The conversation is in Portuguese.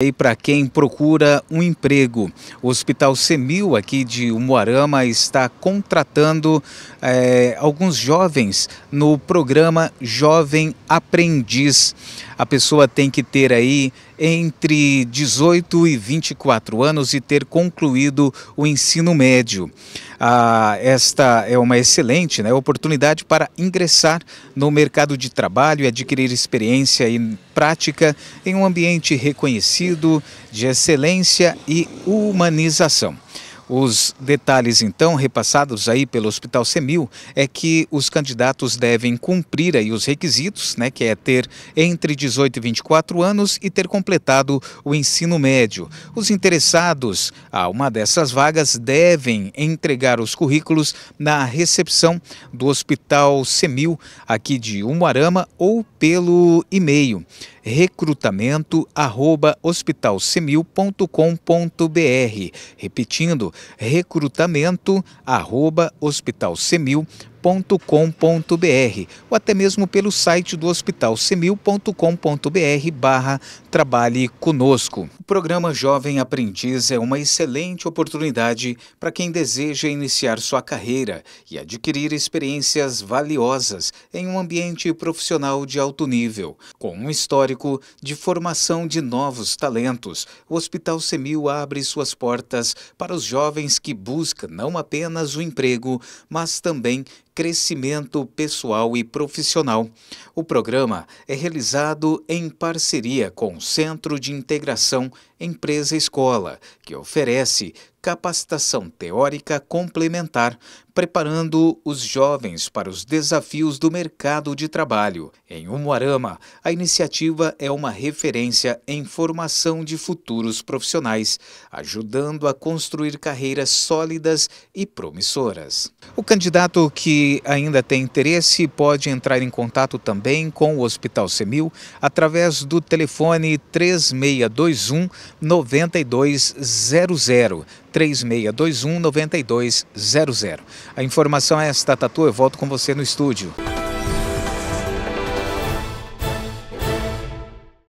E para quem procura um emprego, o Hospital Semil aqui de Umuarama está contratando é, alguns jovens no programa Jovem Aprendiz. A pessoa tem que ter aí entre 18 e 24 anos e ter concluído o ensino médio. Ah, esta é uma excelente né, oportunidade para ingressar no mercado de trabalho e adquirir experiência e prática em um ambiente reconhecido sentido de excelência e humanização. Os detalhes, então, repassados aí pelo Hospital Semil, é que os candidatos devem cumprir aí os requisitos, né, que é ter entre 18 e 24 anos e ter completado o ensino médio. Os interessados a uma dessas vagas devem entregar os currículos na recepção do Hospital Semil, aqui de Umuarama, ou pelo e-mail recrutamento@hospitalcemil.com.br, repetindo, recrutamento@hospitalcemil.com.br semil.com.br ou até mesmo pelo site do hospital semil.com.br barra trabalhe conosco. O programa Jovem Aprendiz é uma excelente oportunidade para quem deseja iniciar sua carreira e adquirir experiências valiosas em um ambiente profissional de alto nível. Com um histórico de formação de novos talentos, o Hospital Semil abre suas portas para os jovens que buscam não apenas o emprego, mas também crescimento pessoal e profissional. O programa é realizado em parceria com o Centro de Integração Empresa Escola, que oferece capacitação teórica complementar, preparando os jovens para os desafios do mercado de trabalho. Em Umuarama, a iniciativa é uma referência em formação de futuros profissionais, ajudando a construir carreiras sólidas e promissoras. O candidato que ainda tem interesse pode entrar em contato também com o Hospital Semil através do telefone 3621 9200. 3621 9200. A informação é esta, Tatu. Eu volto com você no estúdio.